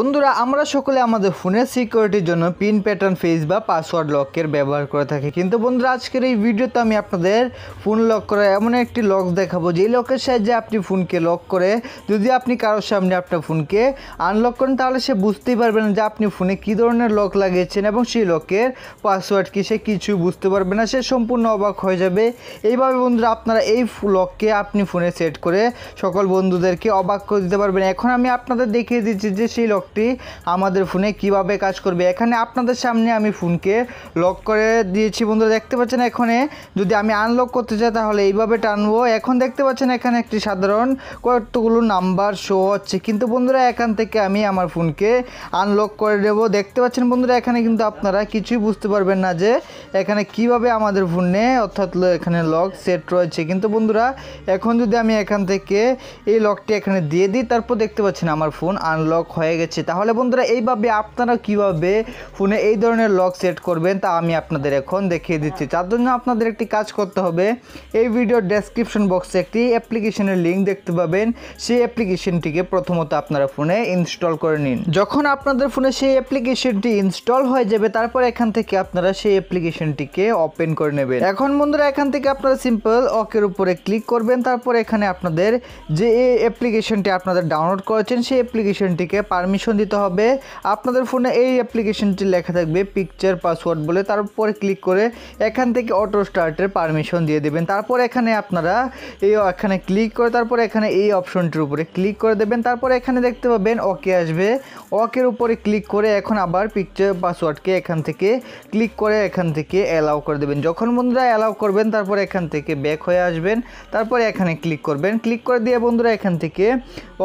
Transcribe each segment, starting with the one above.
বন্ধুরা আমরা সকলে আমাদের ফোনের সিকিউরিটির জন্য পিন প্যাটার্ন ফেস বা পাসওয়ার্ড লকের ব্যবহার করে থাকি কিন্তু বন্ধুরা আজকের এই ভিডিওতে আমি আপনাদের ফোন লক করা এমন একটি লক দেখাবো যে লকের সাহায্যে আপনি ফোনকে লক করে যদি আপনি কারোর সামনে আপনার ফোনকে আনলক করেন তাহলে সে বুঝতেই পারবে না যে আপনি ফোনে কী ধরনের লক লাগিয়েছেন এবং সেই লকের পাসওয়ার্ড কি সে কিছু বুঝতে পারবে না সে সম্পূর্ণ অবাক হয়ে যাবে এইভাবে বন্ধুরা আপনারা এই লককে আপনি ফোনে সেট করে সকল বন্ধুদেরকে অবাক করে দিতে পারবেন এখন আমি আপনাদের দেখিয়ে দিচ্ছি যে সেই লক লকটি আমাদের ফোনে কিভাবে কাজ করবে এখানে আপনাদের সামনে আমি ফোনকে লক করে দিয়েছি বন্ধুরা দেখতে পাচ্ছেন এখানে যদি আমি আনলক করতে চাই তাহলে এইভাবে টানবো এখন দেখতে পাচ্ছেন এখানে একটি সাধারণ কতগুলো নাম্বার শো হচ্ছে কিন্তু বন্ধুরা এখান থেকে আমি আমার ফোনকে আনলক করে দেবো দেখতে পাচ্ছেন বন্ধুরা এখানে কিন্তু আপনারা কিছুই বুঝতে পারবেন না যে এখানে কিভাবে আমাদের ফোনে অর্থাৎ এখানে লক সেট রয়েছে কিন্তু বন্ধুরা এখন যদি আমি এখান থেকে এই লকটি এখানে দিয়ে দিই তারপর দেখতে পাচ্ছেন আমার ফোন আনলক হয়ে গেছে আসছে তাহলে বন্ধুরা এইভাবে আপনারা কিভাবে ফোনে এই ধরনের লক সেট করবেন তা আমি আপনাদের এখন দেখিয়ে দিচ্ছি তার হ্যাঁ। জন্য আপনাদের একটি কাজ করতে হবে এই ভিডিওর ডেসক্রিপশন বক্সে একটি অ্যাপ্লিকেশনের লিঙ্ক দেখতে পাবেন সেই অ্যাপ্লিকেশনটিকে প্রথমত আপনারা ফোনে ইনস্টল করে নিন যখন আপনাদের ফোনে সেই অ্যাপ্লিকেশনটি ইনস্টল হয়ে যাবে তারপর এখান থেকে আপনারা সেই অ্যাপ্লিকেশনটিকে ওপেন করে নেবেন এখন বন্ধুরা এখান থেকে আপনারা সিম্পল অকের উপরে ক্লিক করবেন তারপর এখানে আপনাদের যে অ্যাপ্লিকেশনটি আপনাদের ডাউনলোড করেছেন সেই অ্যাপ্লিকেশনটিকে পারমিশন অপশন দিতে হবে আপনাদের ফোনে এই অ্যাপ্লিকেশনটি লেখা থাকবে পিকচার পাসওয়ার্ড বলে তারপরে ক্লিক করে এখান থেকে অটো স্টার্টের পারমিশন দিয়ে দেবেন তারপর এখানে আপনারা এই এখানে ক্লিক করে তারপর এখানে এই অপশনটির উপরে ক্লিক করে দেবেন তারপর এখানে দেখতে পাবেন ওকে আসবে ওকের উপরে ক্লিক করে এখন আবার পিকচার পাসওয়ার্ডকে এখান থেকে ক্লিক করে এখান থেকে অ্যালাউ করে দেবেন যখন বন্ধুরা অ্যালাউ করবেন তারপর এখান থেকে ব্যাক হয়ে আসবেন তারপর এখানে ক্লিক করবেন ক্লিক করে দিয়ে বন্ধুরা এখান থেকে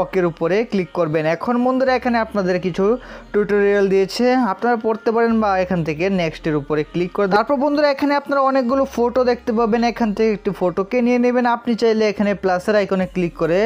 ওকের উপরে ক্লিক করবেন এখন বন্ধুরা এখানে আপনাদের কিছু টিউটোরিয়াল দিয়েছে আপনারা পড়তে পারেন বা এখান থেকে নেক্সটের উপরে ক্লিক করে তারপর বন্ধুরা এখানে আপনারা অনেকগুলো ফটো দেখতে পাবেন এখান থেকে একটি ফটোকে নিয়ে নেবেন আপনি চাইলে এখানে প্লাসের আইকনে ক্লিক করে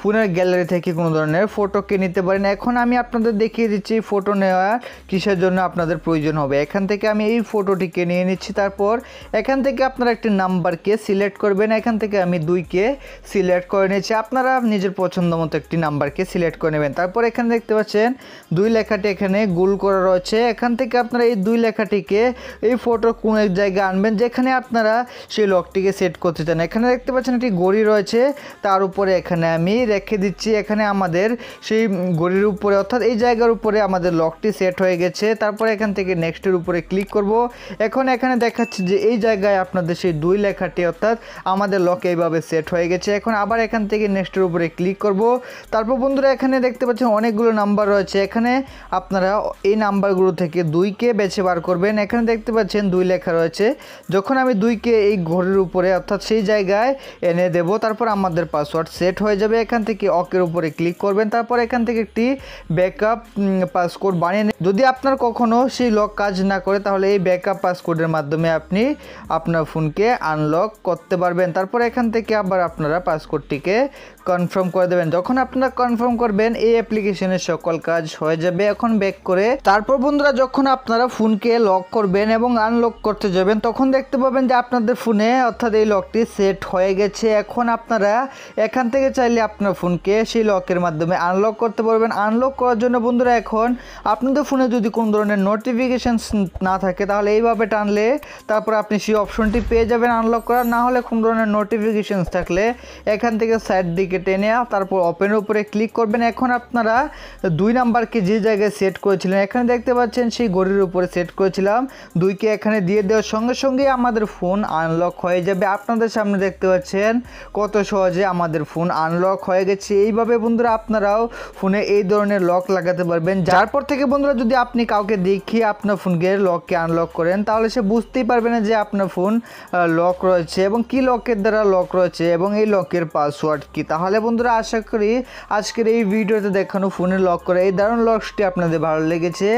ফোনের গ্যালারি থেকে কোনো ধরনের ফটোকে নিতে পারেন এখন আমি আপনাদের দেখিয়ে দিচ্ছি ফটো নেওয়া কিসের জন্য আপনাদের প্রয়োজন হবে এখান থেকে আমি এই ফটোটিকে নিয়ে নিচ্ছি তারপর এখান থেকে আপনারা একটি নাম্বারকে সিলেক্ট করবেন এখান থেকে আমি দুইকে সিলেক্ট করে নিয়েছি আপনারা নিজের পছন্দ মতো একটি নাম্বারকে সিলেক্ট করে নেবেন তারপর এখানে দেখতে পাচ্ছেন দুই লেখাটি এখানে গোল করা রয়েছে এখান থেকে আপনারা এই দুই লেখাটিকে এই ফটো কোন এক জায়গায় আনবেন যেখানে আপনারা সেই লকটিকে সেট করতে চান এখানে দেখতে পাচ্ছেন একটি গড়ি রয়েছে তার উপরে এখানে আমি রেখে দিচ্ছি এখানে আমাদের সেই গড়ির উপরে অর্থাৎ এই জায়গার উপরে আমাদের লকটি সেট হয়ে গেছে তারপরে এখান থেকে নেক্সটের উপরে ক্লিক করব এখন এখানে দেখাচ্ছে যে এই জায়গায় আপনাদের সেই দুই লেখাটি অর্থাৎ আমাদের লক এইভাবে সেট হয়ে গেছে এখন আবার এখান থেকে নেক্সটের উপরে ক্লিক করব তারপর বন্ধুরা এখানে দেখতে পাচ্ছেন অনেকগুলো নাম্বার রয়েছে এখানে আপনারা এই নাম্বারগুলো থেকে দুইকে বেছে বার করবেন এখানে দেখতে পাচ্ছেন দুই লেখা রয়েছে যখন আমি দুইকে এই ঘরের উপরে অর্থাৎ সেই জায়গায় এনে দেব তারপর আমাদের পাসওয়ার্ড সেট হয়ে যাবে এখান থেকে অকের উপরে ক্লিক করবেন তারপর এখান থেকে একটি ব্যাকআপ পাসকোড বানিয়ে যদি আপনার কখনও সেই লক কাজ না করে তাহলে এই ব্যাকআপ পাসকোডের মাধ্যমে আপনি আপনার ফোনকে আনলক করতে পারবেন তারপর এখান থেকে আবার আপনারা পাসকোডটিকে কনফার্ম করে দেবেন যখন আপনারা কনফার্ম করবেন এই অ্যাপ্লিকেশনের সকল কাজ হয়ে যাবে এখন ব্যাক করে তারপর বন্ধুরা যখন আপনারা ফোনকে লক করবেন এবং আনলক করতে যাবেন তখন দেখতে পাবেন যে আপনাদের ফোনে অর্থাৎ এই লকটি সেট হয়ে গেছে এখন আপনারা এখান থেকে চাইলে আপনার ফোনকে সেই লকের মাধ্যমে আনলক করতে পারবেন আনলক করার জন্য বন্ধুরা এখন আপনাদের ফোনে যদি কোনো ধরনের নোটিফিকেশান না থাকে তাহলে এইভাবে টানলে তারপর আপনি সেই অপশনটি পেয়ে যাবেন আনলক করার না হলে কোনো ধরনের নোটিফিকেশান থাকলে এখান থেকে সাইড দিকে টেনে তারপর ওপেনের উপরে ক্লিক করবেন এখন আপনারা দুই নাম্বারকে যে জায়গায় সেট করেছিলেন এখানে দেখতে পাচ্ছেন সেই ঘড়ির উপরে সেট করেছিলাম দুইকে এখানে দিয়ে দেওয়ার সঙ্গে সঙ্গে আমাদের ফোন আনলক হয়ে যাবে আপনাদের সামনে দেখতে পাচ্ছেন কত সহজে আমাদের ফোন আনলক হয়ে গেছে এইভাবে বন্ধুরা আপনারাও ফোনে এই ধরনের লক লাগাতে পারবেন যার পর থেকে বন্ধুরা যদি আপনি কাউকে দেখিয়ে আপনার ফোনকে লককে আনলক করেন তাহলে সে বুঝতেই পারবে না যে আপনার ফোন লক রয়েছে এবং কি লকের দ্বারা লক রয়েছে এবং এই লকের পাসওয়ার্ড কি তাহলে বন্ধুরা আশা করি আজকের এই ভিডিওতে দেখানো ফোনে লক করে এই দারুণ লক্সটি আপনাদের ভালো লেগেছে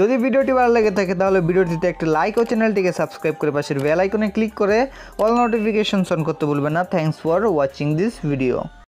যদি ভিডিওটি ভালো লেগে থাকে তাহলে ভিডিওটিতে একটা লাইক ও চ্যানেলটিকে সাবস্ক্রাইব করে পাশের বেল আইকনে ক্লিক করে অল নোটিফিকেশন অন করতে ভুলবেন না thanks for watching this video